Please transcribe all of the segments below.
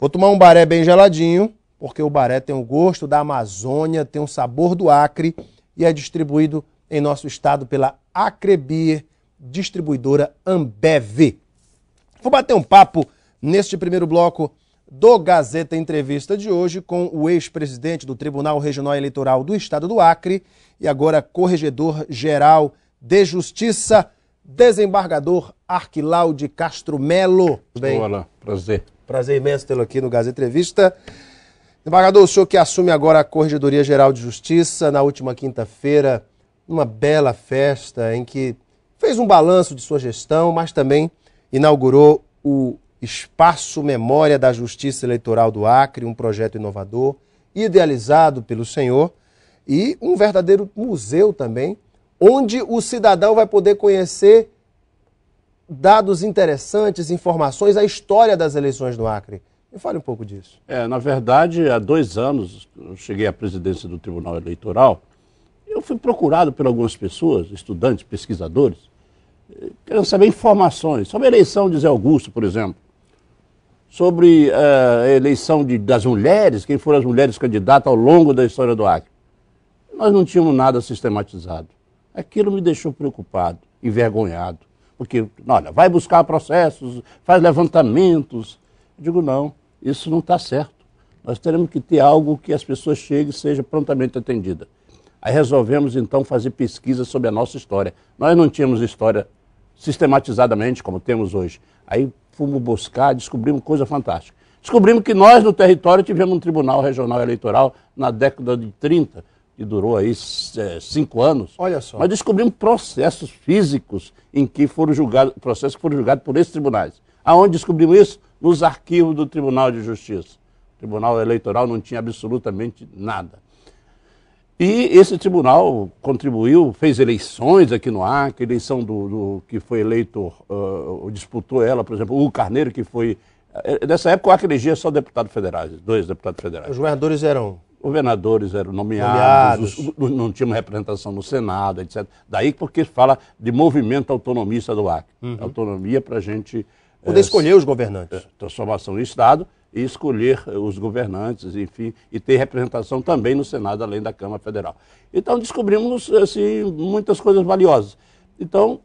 Vou tomar um baré bem geladinho, porque o baré tem o gosto da Amazônia, tem o sabor do Acre e é distribuído em nosso estado pela Acrebir, distribuidora Ambev. Vou bater um papo neste primeiro bloco do Gazeta Entrevista de hoje com o ex-presidente do Tribunal Regional Eleitoral do Estado do Acre e agora corregedor-geral de Justiça desembargador Arquilau de Castro Melo. Bem? Olá, prazer. Prazer imenso tê-lo aqui no Gazeta Entrevista. Desembargador, o senhor que assume agora a Corregedoria Geral de Justiça na última quinta-feira, numa bela festa em que fez um balanço de sua gestão, mas também inaugurou o Espaço Memória da Justiça Eleitoral do Acre, um projeto inovador, idealizado pelo senhor, e um verdadeiro museu também onde o cidadão vai poder conhecer dados interessantes, informações, a história das eleições do Acre. Me fale um pouco disso. É, na verdade, há dois anos eu cheguei à presidência do Tribunal Eleitoral. Eu fui procurado por algumas pessoas, estudantes, pesquisadores, querendo saber informações sobre a eleição de Zé Augusto, por exemplo, sobre uh, a eleição de, das mulheres, quem foram as mulheres candidatas ao longo da história do Acre. Nós não tínhamos nada sistematizado. Aquilo me deixou preocupado, envergonhado. Porque, olha, vai buscar processos, faz levantamentos. Eu digo, não, isso não está certo. Nós teremos que ter algo que as pessoas cheguem e seja prontamente atendida. Aí resolvemos então fazer pesquisa sobre a nossa história. Nós não tínhamos história sistematizadamente como temos hoje. Aí fomos buscar, descobrimos coisa fantástica. Descobrimos que nós no território tivemos um tribunal regional eleitoral na década de 30, que durou aí é, cinco anos. Olha só. Mas descobrimos processos físicos em que foram julgados, processos que foram julgados por esses tribunais. Aonde descobrimos isso? Nos arquivos do Tribunal de Justiça. O Tribunal Eleitoral não tinha absolutamente nada. E esse tribunal contribuiu, fez eleições aqui no Acre, eleição do, do que foi eleito, uh, disputou ela, por exemplo, o Carneiro, que foi. Eh, nessa época o Acre elegia só deputados federais, dois deputados federais. Os governadores eram? governadores eram nomeados, nomeados. Os, não tinham representação no Senado, etc. Daí porque fala de movimento autonomista do Acre. Uhum. Autonomia para a gente... Poder é, escolher os governantes. Eh, transformação do Estado e escolher eh, os governantes, enfim, e ter representação também no Senado, além da Câmara Federal. Então descobrimos assim, muitas coisas valiosas. Então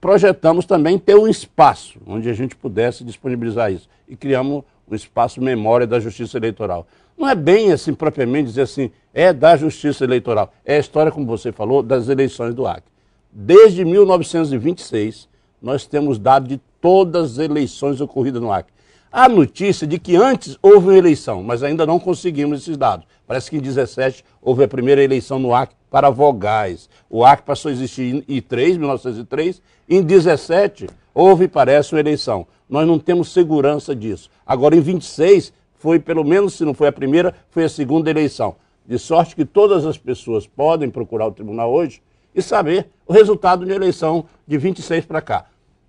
projetamos também ter um espaço onde a gente pudesse disponibilizar isso. E criamos o um espaço Memória da Justiça Eleitoral não é bem assim, propriamente dizer assim, é da justiça eleitoral. É a história, como você falou, das eleições do Acre. Desde 1926, nós temos dado de todas as eleições ocorridas no Acre. Há notícia de que antes houve uma eleição, mas ainda não conseguimos esses dados. Parece que em 17 houve a primeira eleição no Acre para vogais. O Acre passou a existir em 3, 1903. Em 17 houve, parece, uma eleição. Nós não temos segurança disso. Agora, em 26, foi, pelo menos se não foi a primeira, foi a segunda eleição. De sorte que todas as pessoas podem procurar o tribunal hoje e saber o resultado de eleição de 26 para cá.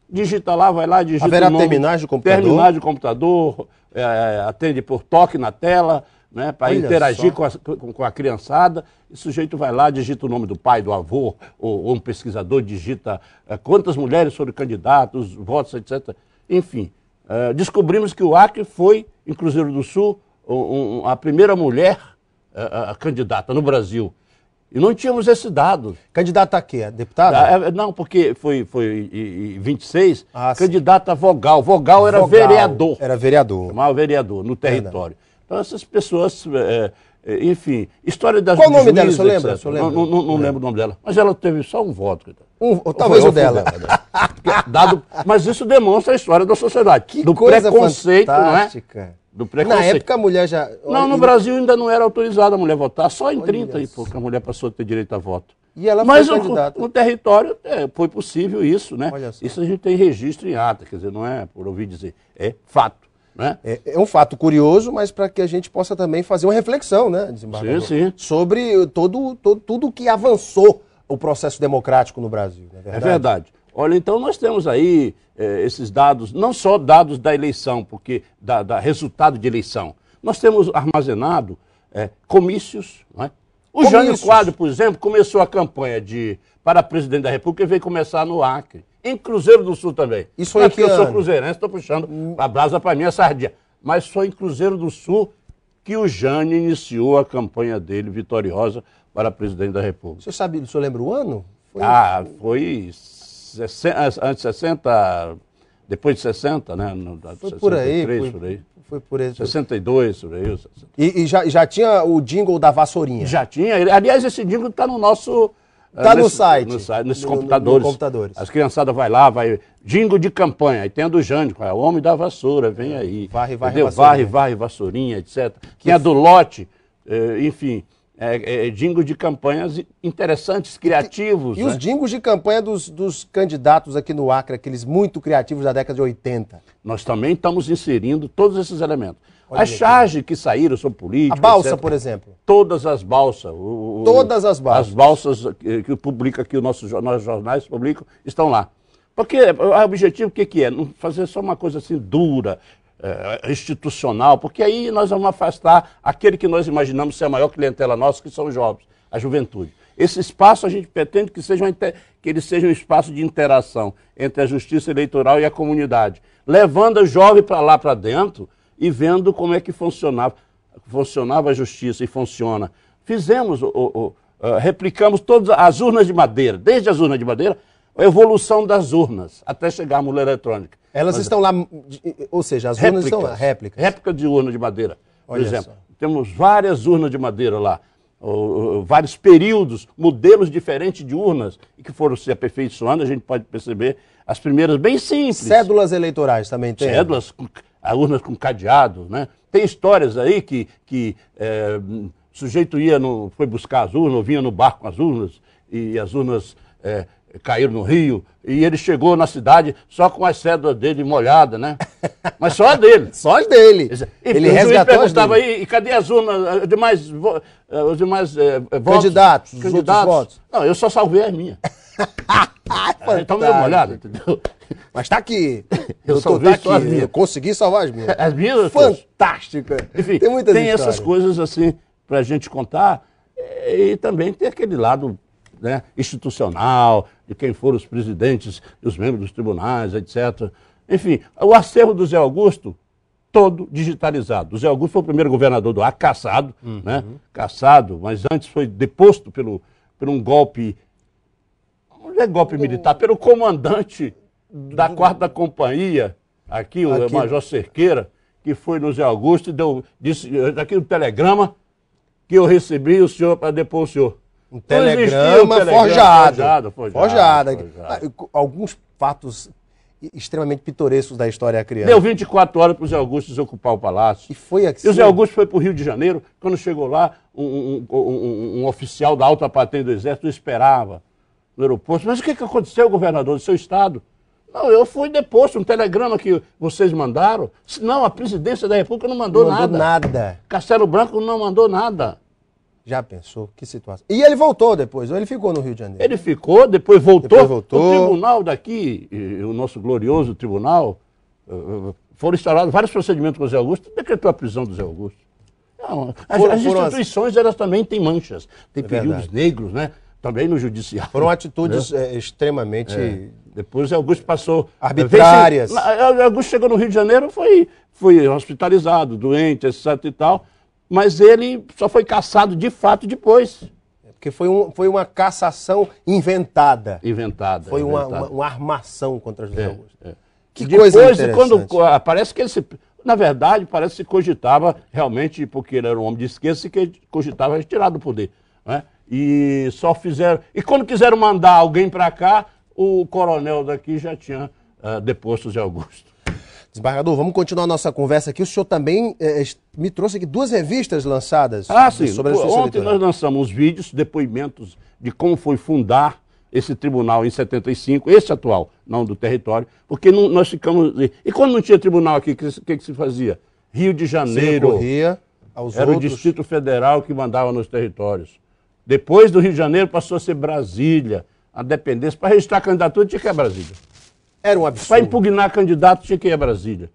Digita lá, vai lá, digita Haverá terminais de computador? Terminais de computador, é, atende por toque na tela, né, para interagir com a, com, com a, criançada. o sujeito vai lá, digita o nome do pai, do avô, ou, ou um pesquisador digita é, quantas mulheres foram candidatas, votos, etc. Enfim, eh, descobrimos que o Acre foi, em Cruzeiro do Sul, um, um, a primeira mulher uh, candidata no Brasil. E não tínhamos esse dado. Candidata a quê? Deputada? Ah, é, não, porque foi, foi 26, ah, candidata sim. vogal. Vogal era vogal, vereador. Era vereador. Chamava vereador no território. Verdade. Então essas pessoas é, enfim, história das Qual o nome dela, o senhor lembra? Senhor lembra? Não, não, não é. lembro o nome dela. Mas ela teve só um voto. Um, talvez o dela. Dado, mas isso demonstra a história da sociedade. Que do coisa preconceito, fantástica. não é? Do Na época a mulher já. Não, no Brasil ainda não era autorizada a mulher votar. Só em Olha 30 e pouco a mulher passou a ter direito a voto. E ela Mas candidata. no território é, foi possível isso, né? Isso a gente tem registro em ata, quer dizer, não é por ouvir dizer, é fato. Né? É, é um fato curioso, mas para que a gente possa também fazer uma reflexão, né, desembargador? Sim, sim. Sobre todo, todo, tudo que avançou o processo democrático no Brasil. É verdade? é verdade. Olha, então nós temos aí é, esses dados, não só dados da eleição, porque da, da resultado de eleição. Nós temos armazenado é, comícios, não é? O Jânio Quadro, por exemplo, começou a campanha de para presidente da República e veio começar no Acre, em Cruzeiro do Sul também. Isso foi é que eu sou cruzeirense, estou puxando hum. a brasa para mim a sardinha. Mas foi em Cruzeiro do Sul que o Jânio iniciou a campanha dele vitoriosa para presidente da República. Você sabe, o senhor lembra o ano? Foi... Ah, foi antes 60, depois de 60, né? No, foi 63, por aí. Foi por aí. Foi por aí. 62, por aí. E, e já, já tinha o jingle da vassourinha? Já tinha. Aliás, esse jingle está no nosso... Está eh, no site. No site, nesses no, computadores. No, computadores. As criançadas vai lá, vai... Jingle de campanha. Aí tem a do Jânio, é? o homem da vassoura, vem é. aí. Varre, varre, entendeu? vassourinha. Varre, varre, vassourinha, etc. Tem a do lote, eh, enfim é, é, é de campanhas interessantes, criativos. E, e né? os dingos de campanha dos, dos candidatos aqui no Acre, aqueles muito criativos da década de 80. Nós também estamos inserindo todos esses elementos. Olha as charges que saíram sobre política. A balsa, etc. por exemplo. Todas as balsas. O, todas as balsas. As balsas que, publica aqui, nossos, nossos jornais publicam, estão lá. Porque o objetivo, o que, que é? Não fazer só uma coisa assim dura, eh, institucional, porque aí nós vamos afastar aquele que nós imaginamos ser a maior clientela nossa, que são os jovens, a juventude. Esse espaço a gente pretende que, seja que ele seja um espaço de interação entre a justiça eleitoral e a comunidade, levando o jovem para lá para dentro e vendo como é que funcionava, funcionava a justiça e funciona. Fizemos, o, o, o, eh, replicamos todas as urnas de madeira, desde as urnas de madeira a evolução das urnas até chegar à mula eletrônica. Elas Mas, estão lá, ou seja, as réplicas, urnas estão lá, réplicas. Réplica de urna de madeira. Olha exemplo, só. temos várias urnas de madeira lá, ou, ou, vários períodos, modelos diferentes de urnas que foram se aperfeiçoando, a gente pode perceber as primeiras bem simples. Cédulas eleitorais também tem. Cédulas, a com cadeado, né? Tem histórias aí que, que é, o sujeito ia no, foi buscar as urnas, ou vinha no barco com as urnas, e as urnas é, caíram no rio, e ele chegou na cidade só com as cédulas dele molhadas, né? Mas só a dele. só as dele. E ele resgatou perguntava as dele. aí, cadê as urnas, eh, os demais, eh, os demais eh, votos? Candidatos, os demais votos. Não, eu só salvei as minhas. É, então meio molhado, entendeu? Mas tá aqui. Eu, eu salvei tá as minhas. consegui salvar as minhas. As minhas? Fantástica. Enfim, tem, tem essas coisas assim pra gente contar e também tem aquele lado né, institucional, de quem foram os presidentes e os membros dos tribunais, etc. Enfim, o acervo do Zé Augusto, todo digitalizado. O Zé Augusto foi o primeiro governador do ar, caçado, uhum. né, caçado, mas antes foi deposto pelo, por um golpe, não é golpe militar, pelo comandante da quarta companhia, aqui, o aqui. Major Cerqueira, que foi no Zé Augusto e deu, disse, eh, daqui no telegrama que eu recebi o senhor para depor o senhor. Então, um telegrama, forjado. Forjado, forjado, forjado. forjado. Alguns fatos extremamente pitorescos da história criança. Deu 24 horas para o Zé Augusto desocupar o palácio. E foi assim. E o Zé Augusto foi para o Rio de Janeiro. Quando chegou lá, um, um, um, um oficial da alta patente do Exército esperava no aeroporto. Mas o que, que aconteceu, governador do seu estado? Não, eu fui deposto, um telegrama que vocês mandaram. Não, a presidência da República não mandou, não mandou nada. nada. Castelo Branco não mandou nada. Já pensou? Que situação. E ele voltou depois, ou ele ficou no Rio de Janeiro? Ele ficou, depois voltou. Depois voltou. O tribunal daqui, o nosso glorioso tribunal, eh, eh, foram instalados vários procedimentos com o Zé Augusto, decretou a prisão do Zé Augusto. Não, é as, foram, as instituições elas também têm manchas, tem é períodos verdade. negros, né? Também no judiciário. Foram atitudes né? Eh, extremamente. É. Depois Augusto passou. Arbitrárias. Augusto chegou no Rio de Janeiro, foi, foi hospitalizado, doente, etc. e tal mas ele só foi caçado de fato depois. É, porque foi, um, foi uma cassação inventada. Inventada. Foi inventada. Uma, uma, uma, armação contra José é, Augusto. É. Que depois, coisa interessante. quando ah, parece que ele se, na verdade, parece que se cogitava realmente, porque ele era um homem de esquerda, se cogitava retirar do poder. Né? E só fizeram. E quando quiseram mandar alguém para cá, o coronel daqui já tinha uh, deposto José Augusto. Desembargador, vamos continuar nossa conversa aqui. O senhor também eh, me trouxe aqui duas revistas lançadas ah, sim. sobre a justiça Ontem eleitoral. nós lançamos vídeos, depoimentos de como foi fundar esse tribunal em 75, esse atual, não do território, porque não, nós ficamos... E quando não tinha tribunal aqui, o que, que, que, se fazia? Rio de Janeiro... Corria aos Era outros... o Distrito Federal que mandava nos territórios. Depois do Rio de Janeiro passou a ser Brasília, a dependência. Para registrar a candidatura tinha que ir a Brasília. Era um absurdo. Para impugnar candidato tinha que ir a Brasília.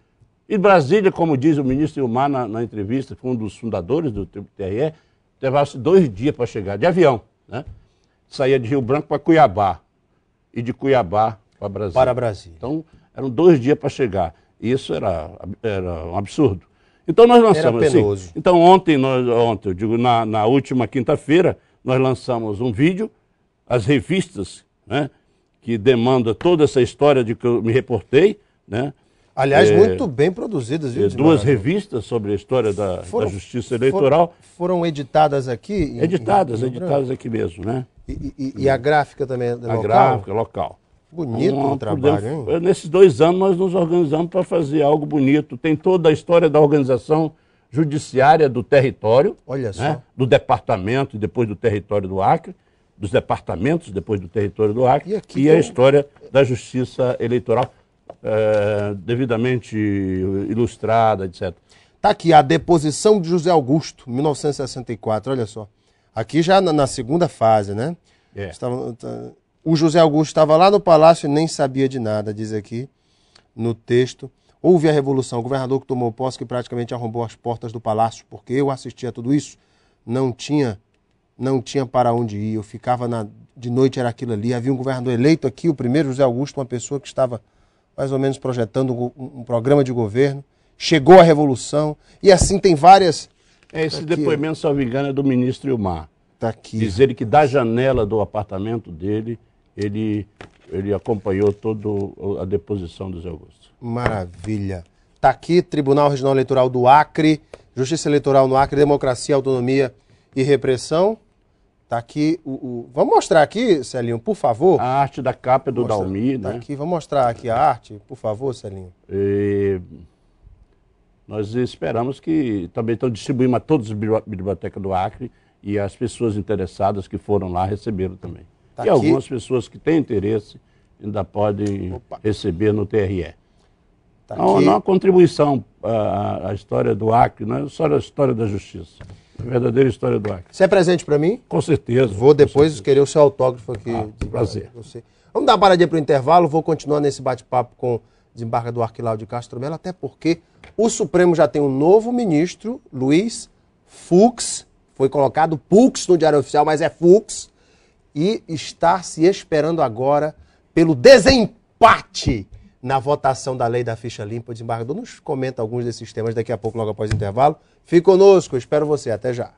E Brasília, como diz o ministro Ilmar na, na entrevista, foi um dos fundadores do TRE, levava-se dois dias para chegar de avião. Né? Saía de Rio Branco para Cuiabá e de Cuiabá para Brasília. Para Brasília. Então, eram dois dias para chegar. Isso era, era um absurdo. Então, nós lançamos. Era assim, penoso. Assim, então, ontem, nós, ontem, eu digo, na, na última quinta-feira, nós lançamos um vídeo, as revistas, né? que demanda toda essa história de que eu me reportei, né? Aliás, é, muito bem produzidas, viu? É, duas revistas sobre a história da, foram, da justiça eleitoral. foram editadas aqui? Editadas, em, editadas aqui mesmo, né? E, e, e a gráfica também é a local? A gráfica, local. Bonito um, o trabalho, hein? Nesses dois anos nós nos organizamos para fazer algo bonito. Tem toda a história da organização judiciária do território. Olha né? só. Né? Do departamento e depois do território do Acre dos departamentos, depois do território do Acre, e, aqui, e a história da justiça eleitoral, é, devidamente ilustrada, etc. Está aqui a deposição de José Augusto, 1964, olha só. Aqui já na, na segunda fase, né? É. Estava, tá, o José Augusto estava lá no palácio e nem sabia de nada, diz aqui no texto. Houve a revolução, o governador que tomou posse que praticamente arrombou as portas do palácio, porque eu assistia a tudo isso, não tinha não tinha para onde ir, eu ficava na, de noite, era aquilo ali. Havia um governador eleito aqui, o primeiro, José Augusto, uma pessoa que estava mais ou menos projetando um, um programa de governo. Chegou a revolução, e assim tem várias. É esse tá depoimento, né? se não me engano, é do ministro Ilmar. está aqui. Diz ele que da janela do apartamento dele, ele, ele acompanhou toda a deposição do José Augusto. Maravilha. está aqui, Tribunal Regional Eleitoral do Acre, Justiça Eleitoral no Acre, Democracia e Autonomia e repressão. Tá aqui o, o... Vamos mostrar aqui, Celinho, por favor. A arte da capa do Mostra, Dalmi, tá né? aqui, vamos mostrar aqui a arte, por favor, Celinho. E... Nós esperamos que também estão distribuímos a todos a Biblioteca do Acre e as pessoas interessadas que foram lá receberam também. Tá e aqui. algumas pessoas que têm interesse ainda podem Opa. receber no TRE. Tá então, não aqui. É uma contribuição ah, à história do Acre, não é só a história da justiça verdadeira história do Acre. Você é presente para mim? Com certeza. Vou depois certeza. querer o seu autógrafo aqui. Ah, de... prazer. Você. Vamos dar uma paradinha para o intervalo, vou continuar nesse bate-papo com o desembargador Arquilau Castro Mello, até porque o Supremo já tem um novo ministro, Luiz Fux, foi colocado Pux no Diário Oficial, mas é Fux, e está se esperando agora pelo desempate na votação da lei da ficha limpa. O desembargador nos comenta alguns desses temas daqui a pouco, logo após o intervalo. Fique conosco, espero você. Até já.